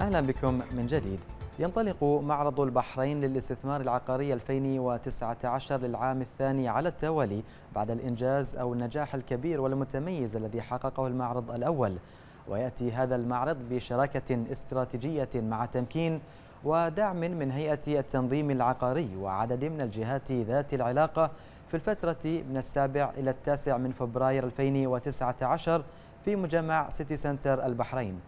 أهلا بكم من جديد ينطلق معرض البحرين للاستثمار العقاري 2019 للعام الثاني على التوالي بعد الإنجاز أو النجاح الكبير والمتميز الذي حققه المعرض الأول ويأتي هذا المعرض بشراكة استراتيجية مع تمكين ودعم من هيئة التنظيم العقاري وعدد من الجهات ذات العلاقة في الفترة من السابع إلى التاسع من فبراير 2019 في مجمع سيتي سنتر البحرين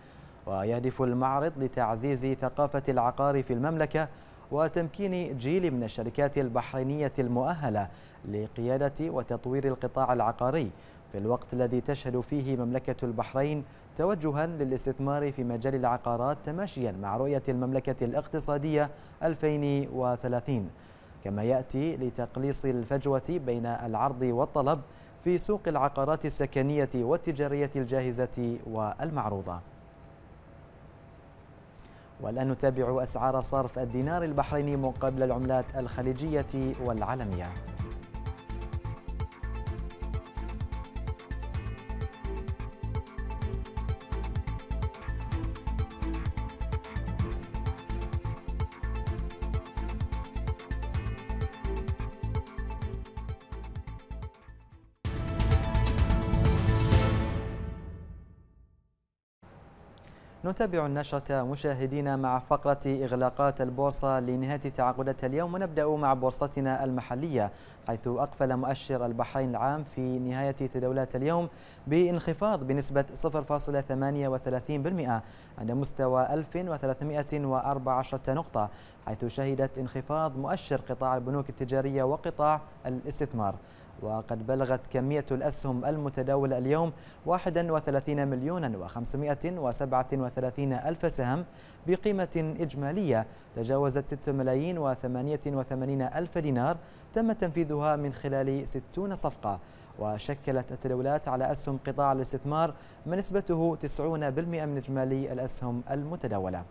ويهدف المعرض لتعزيز ثقافة العقار في المملكة وتمكين جيل من الشركات البحرينية المؤهلة لقيادة وتطوير القطاع العقاري في الوقت الذي تشهد فيه مملكة البحرين توجها للاستثمار في مجال العقارات تماشيا مع رؤية المملكة الاقتصادية 2030 كما يأتي لتقليص الفجوة بين العرض والطلب في سوق العقارات السكنية والتجارية الجاهزة والمعروضة والآن نتابع أسعار صرف الدينار البحريني مقابل العملات الخليجية والعالمية نتابع النشرة مشاهدينا مع فقرة إغلاقات البورصة لنهاية تعاقدات اليوم ونبدأ مع بورصتنا المحلية حيث أقفل مؤشر البحرين العام في نهاية تداولات اليوم بانخفاض بنسبة 0.38% عند مستوى 1314 نقطة حيث شهدت انخفاض مؤشر قطاع البنوك التجارية وقطاع الاستثمار وقد بلغت كمية الأسهم المتداولة اليوم 31 مليون و537 ألف سهم بقيمة إجمالية تجاوزت 6 ملايين و88 ألف دينار تم تنفيذها من خلال 60 صفقة وشكلت التداولات على أسهم قطاع الاستثمار ما نسبته 90% من إجمالي الأسهم المتداولة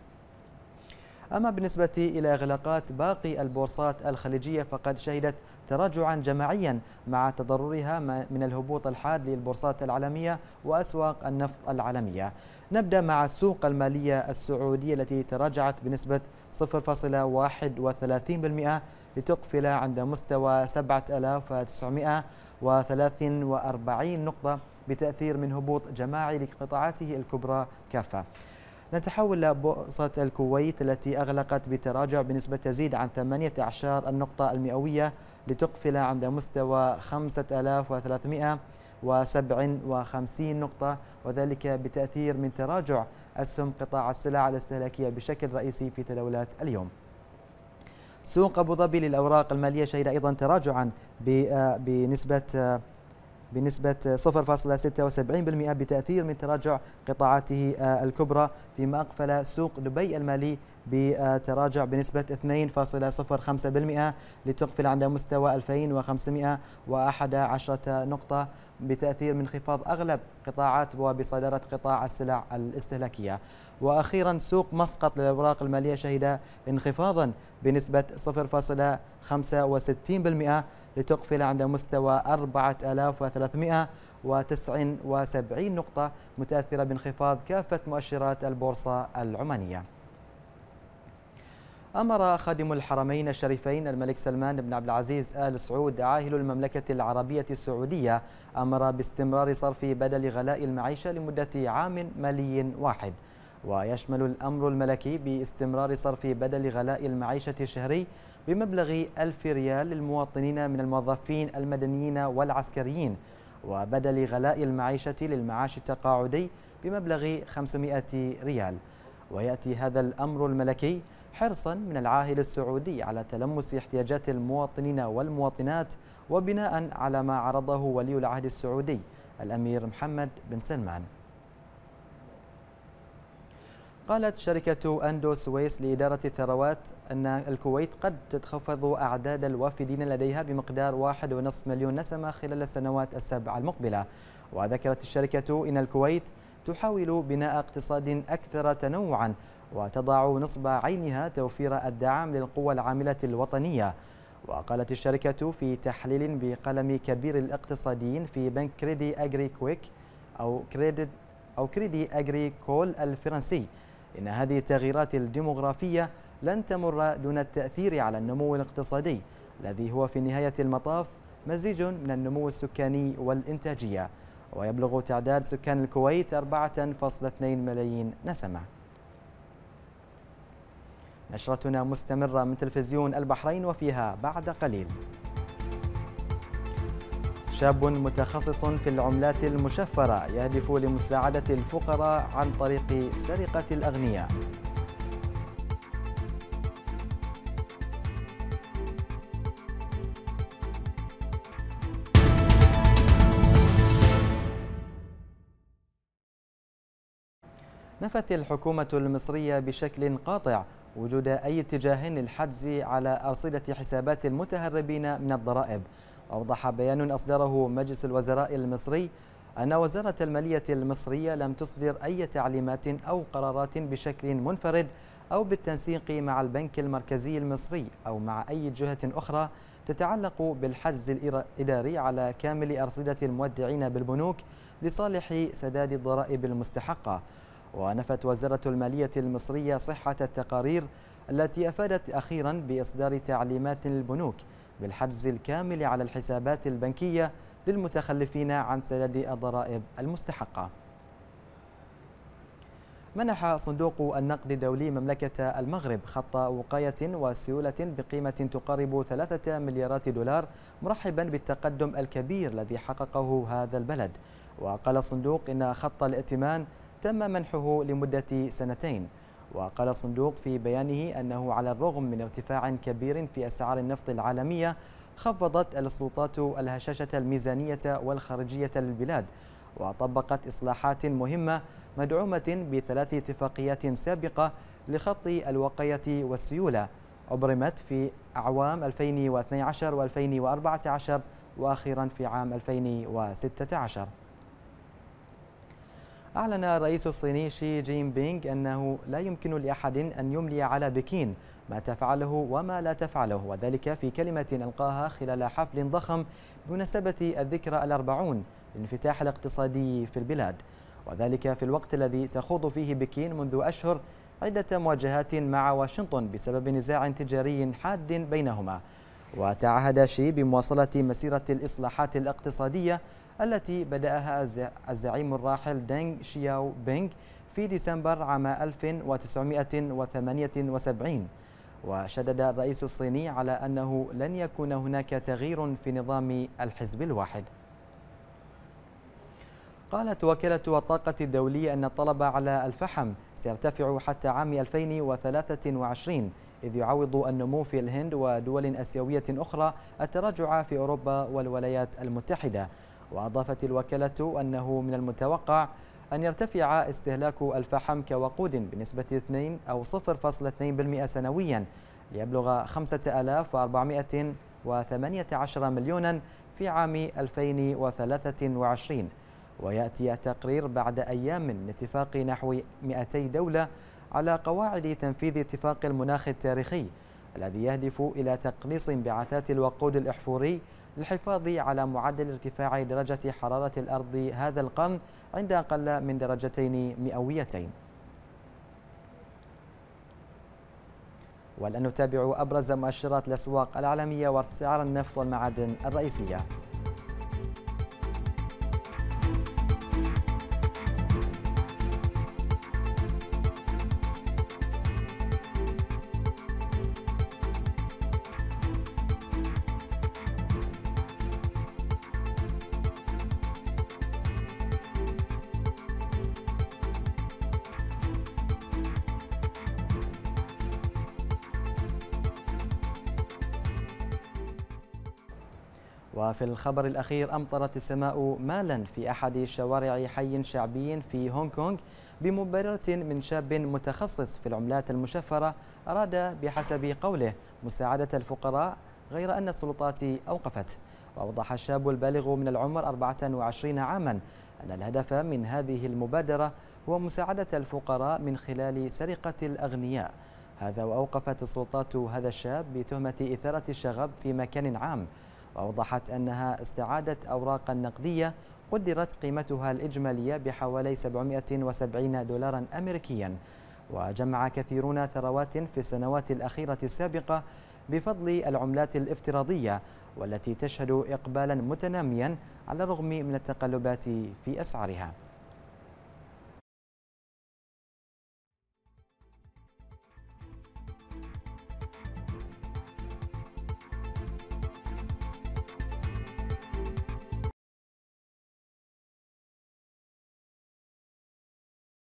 أما بالنسبة إلى إغلاقات باقي البورصات الخليجية فقد شهدت تراجعا جماعيا مع تضررها من الهبوط الحاد للبورصات العالمية وأسواق النفط العالمية نبدأ مع السوق المالية السعودية التي تراجعت بنسبة 0.31% لتقفل عند مستوى 7943 نقطة بتأثير من هبوط جماعي لقطاعاته الكبرى كافة نتحول لبورصة الكويت التي أغلقت بتراجع بنسبة تزيد عن 18 النقطة المئوية لتقفل عند مستوى 5357 نقطة وذلك بتأثير من تراجع أسهم قطاع السلع الاستهلاكية بشكل رئيسي في تداولات اليوم سوق أبو ظبي للأوراق المالية شهد أيضا تراجعا آه، بنسبة بنسبة 0.76% بتأثير من تراجع قطاعاته آه، الكبرى فيما أقفل سوق دبي المالي بتراجع بنسبة 2.05% لتقفل عند مستوى 2511 نقطة بتأثير من انخفاض أغلب قطاعات وبصدارة قطاع السلع الاستهلاكية وأخيرا سوق مسقط للأوراق المالية شهد انخفاضا بنسبة 0.65% لتقفل عند مستوى 4379 نقطة متأثرة بانخفاض كافة مؤشرات البورصة العمانية أمر خادم الحرمين الشريفين الملك سلمان بن عبد العزيز آل سعود عاهل المملكة العربية السعودية أمر باستمرار صرف بدل غلاء المعيشة لمدة عام مالي واحد ويشمل الأمر الملكي باستمرار صرف بدل غلاء المعيشة الشهري بمبلغ ألف ريال للمواطنين من الموظفين المدنيين والعسكريين وبدل غلاء المعيشة للمعاش التقاعدي بمبلغ 500 ريال ويأتي هذا الأمر الملكي حرصا من العاهل السعودي على تلمس احتياجات المواطنين والمواطنات وبناء على ما عرضه ولي العهد السعودي الأمير محمد بن سلمان قالت شركة أندو سويس لإدارة الثروات أن الكويت قد تتخفض أعداد الوافدين لديها بمقدار 1.5 مليون نسمة خلال السنوات السبع المقبلة وذكرت الشركة إن الكويت تحاول بناء اقتصاد أكثر تنوعا وتضع نصب عينها توفير الدعم للقوى العاملة الوطنية وقالت الشركة في تحليل بقلم كبير الاقتصاديين في بنك كريدي أجري كويك أو كريدي أو كريدي أجري كول الفرنسي إن هذه التغييرات الديمغرافية لن تمر دون التأثير على النمو الاقتصادي الذي هو في نهاية المطاف مزيج من النمو السكاني والإنتاجية ويبلغ تعداد سكان الكويت 4.2 ملايين نسمة نشرتنا مستمرة من تلفزيون البحرين وفيها بعد قليل شاب متخصص في العملات المشفرة يهدف لمساعدة الفقراء عن طريق سرقة الأغنياء نفت الحكومة المصرية بشكل قاطع وجود أي اتجاه للحجز على أرصدة حسابات المتهربين من الضرائب أوضح بيان أصدره مجلس الوزراء المصري أن وزارة المالية المصرية لم تصدر أي تعليمات أو قرارات بشكل منفرد أو بالتنسيق مع البنك المركزي المصري أو مع أي جهة أخرى تتعلق بالحجز الإداري على كامل أرصدة المودعين بالبنوك لصالح سداد الضرائب المستحقة ونفت وزارة المالية المصرية صحة التقارير التي أفادت أخيرا بإصدار تعليمات للبنوك بالحجز الكامل على الحسابات البنكية للمتخلفين عن سداد الضرائب المستحقة منح صندوق النقد الدولي مملكة المغرب خط وقاية وسيولة بقيمة تقارب ثلاثة مليارات دولار مرحبا بالتقدم الكبير الذي حققه هذا البلد وقال الصندوق إن خط الائتمان تم منحه لمدة سنتين وقال الصندوق في بيانه أنه على الرغم من ارتفاع كبير في أسعار النفط العالمية خفضت السلطات الهشاشة الميزانية والخارجية للبلاد وطبقت إصلاحات مهمة مدعومة بثلاث اتفاقيات سابقة لخط الوقاية والسيولة أبرمت في أعوام 2012 و2014 وأخيرا في عام 2016 أعلن الرئيس الصيني شي جين بينغ أنه لا يمكن لأحد أن يملي على بكين ما تفعله وما لا تفعله وذلك في كلمة ألقاها خلال حفل ضخم بمناسبة الذكرى الأربعون للانفتاح الاقتصادي في البلاد وذلك في الوقت الذي تخوض فيه بكين منذ أشهر عدة مواجهات مع واشنطن بسبب نزاع تجاري حاد بينهما وتعهد شي بمواصلة مسيرة الإصلاحات الاقتصادية التي بدأها الزعيم الراحل دينغ شياو بينغ في ديسمبر عام 1978 وشدد الرئيس الصيني على أنه لن يكون هناك تغيير في نظام الحزب الواحد قالت وكالة الطاقة الدولية أن الطلب على الفحم سيرتفع حتى عام 2023 إذ يعوض النمو في الهند ودول أسيوية أخرى التراجع في أوروبا والولايات المتحدة وأضافت الوكالة أنه من المتوقع أن يرتفع استهلاك الفحم كوقود بنسبة 2 أو 0.2% سنويا ليبلغ 5418 مليونا في عام 2023 ويأتي التقرير بعد أيام من اتفاق نحو 200 دولة على قواعد تنفيذ اتفاق المناخ التاريخي الذي يهدف إلى تقليص انبعاثات الوقود الإحفوري للحفاظ على معدل ارتفاع درجة حرارة الأرض هذا القرن عند أقل من درجتين مئويتين والآن نتابع أبرز مؤشرات الأسواق العالمية واسعار النفط والمعادن الرئيسية وفي الخبر الأخير أمطرت السماء مالا في أحد شوارع حي شعبي في هونغ كونغ بمبررة من شاب متخصص في العملات المشفرة أراد بحسب قوله مساعدة الفقراء غير أن السلطات أوقفت وأوضح الشاب البالغ من العمر 24 عاما أن الهدف من هذه المبادرة هو مساعدة الفقراء من خلال سرقة الأغنياء هذا وأوقفت السلطات هذا الشاب بتهمة إثارة الشغب في مكان عام وأوضحت أنها استعادة أوراقا نقدية قدرت قيمتها الإجمالية بحوالي 770 دولارا أمريكيا وجمع كثيرون ثروات في السنوات الأخيرة السابقة بفضل العملات الافتراضية والتي تشهد إقبالا متناميا على الرغم من التقلبات في أسعارها